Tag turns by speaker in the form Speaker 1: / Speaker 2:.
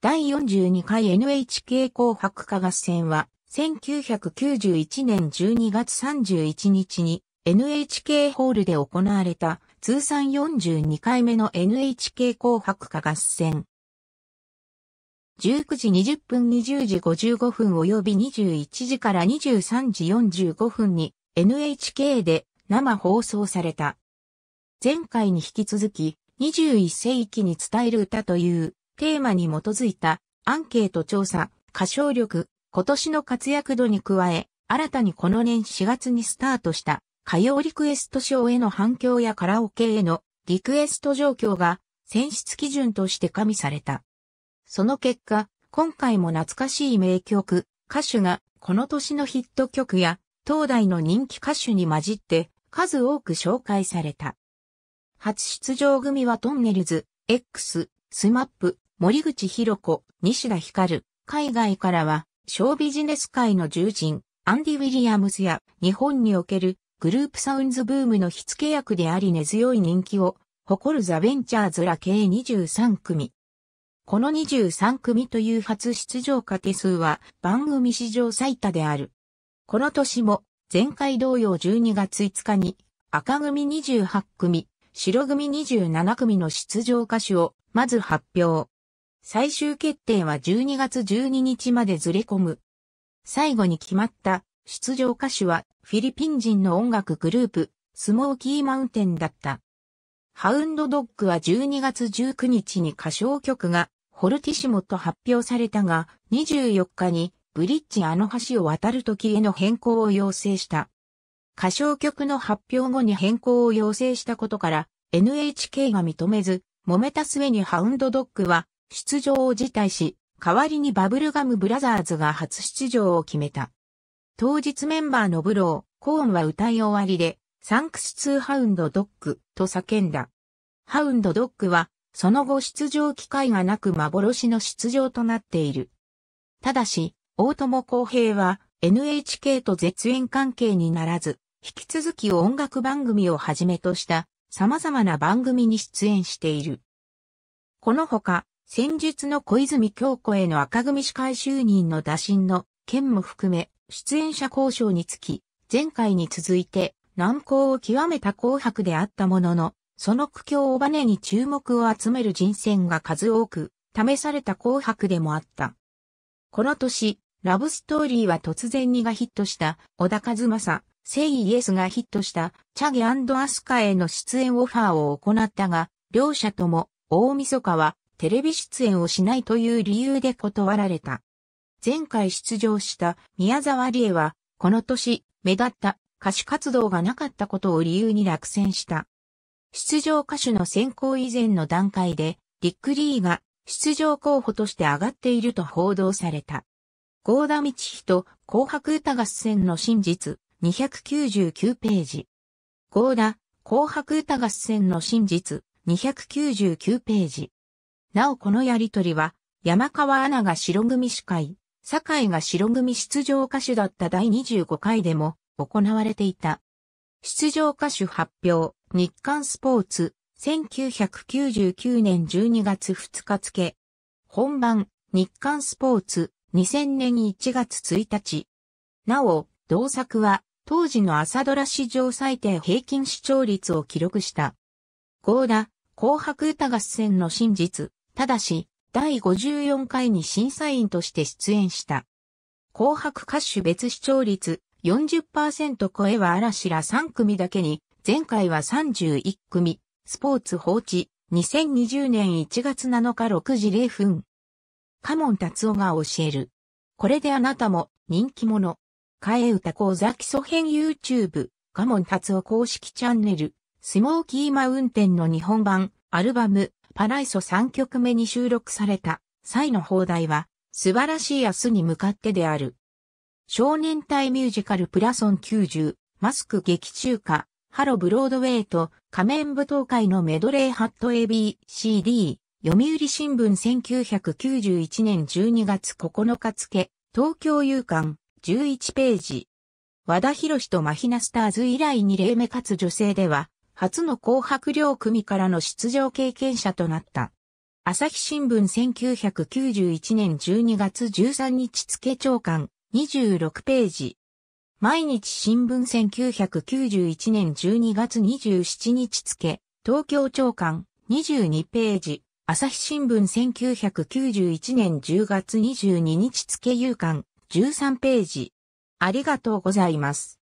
Speaker 1: 第42回 NHK 紅白歌合戦は、1991年12月31日に NHK ホールで行われた通算42回目の NHK 紅白歌合戦。19時20分20時55分及び21時から23時45分に NHK で生放送された。前回に引き続き21世紀に伝える歌というテーマに基づいたアンケート調査、歌唱力、今年の活躍度に加え、新たにこの年4月にスタートした歌謡リクエストショーへの反響やカラオケへのリクエスト状況が選出基準として加味された。その結果、今回も懐かしい名曲、歌手がこの年のヒット曲や当代の人気歌手に混じって数多く紹介された。初出場組はトンネルズ、X、スマップ、森口博子、西田光、海外からは、小ビジネス界の重鎮、アンディ・ウィリアムズや、日本におけるグループサウンズブームの火付け役であり根強い人気を誇るザ・ベンチャーズら計23組。この23組という初出場家手数は番組史上最多である。この年も前回同様12月5日に赤組28組、白組27組の出場歌手をまず発表。最終決定は12月12日までずれ込む。最後に決まった出場歌手はフィリピン人の音楽グループ、スモーキーマウンテンだった。ハウンドドッグは12月19日に歌唱曲がホルティシモと発表されたが、24日にブリッジあの橋を渡る時への変更を要請した。歌唱曲の発表後に変更を要請したことから NHK が認めず、揉めた末にハウンドドッグは出場を辞退し、代わりにバブルガムブラザーズが初出場を決めた。当日メンバーのブロー、コーンは歌い終わりで、サンクスツーハウンドドッグと叫んだ。ハウンドドッグは、その後出場機会がなく幻の出場となっている。ただし、大友康平は NHK と絶縁関係にならず、引き続き音楽番組をはじめとした様々な番組に出演している。このほか、戦術の小泉京子への赤組司会就任の打診の件も含め、出演者交渉につき、前回に続いて難航を極めた紅白であったものの、その苦境をバネに注目を集める人選が数多く、試された紅白でもあった。この年、ラブストーリーは突然にがヒットした、小田和正、セイイエスがヒットした、チャゲアスカへの出演オファーを行ったが、両者とも、大晦日はテレビ出演をしないという理由で断られた。前回出場した宮沢りえは、この年、目立った歌手活動がなかったことを理由に落選した。出場歌手の選考以前の段階で、リック・リーが出場候補として上がっていると報道された。ミ田道人、紅白歌合戦の真実、299ページ。ー田、紅白歌合戦の真実、299ページ。なおこのやりとりは、山川アナが白組司会、酒井が白組出場歌手だった第25回でも行われていた。出場歌手発表、日刊スポーツ、1999年12月2日付。本番、日刊スポーツ、2000年1月1日。なお、同作は、当時の朝ドラ史上最低平均視聴率を記録した。ゴーダ、紅白歌合戦の真実、ただし、第54回に審査員として出演した。紅白歌手別視聴率40%超えは嵐ら3組だけに、前回は31組、スポーツ放置、2020年1月7日6時0分。カモン達夫が教える。これであなたも人気者。替え歌講座基礎編 YouTube、カモン達夫公式チャンネル、スモーキーマウンテンの日本版、アルバム、パライソ3曲目に収録された際の放題は、素晴らしい明日に向かってである。少年隊ミュージカルプラソン90、マスク劇中歌、ハロブロードウェイと仮面舞踏会のメドレーハット ABCD、読売新聞1991年12月9日付、東京夕刊、11ページ。和田博士とマヒナスターズ以来2例目かつ女性では、初の紅白両組からの出場経験者となった。朝日新聞1991年12月13日付長官26ページ。毎日新聞1991年12月27日付東京長官22ページ。朝日新聞1991年10月22日付夕刊13ページ。ありがとうございます。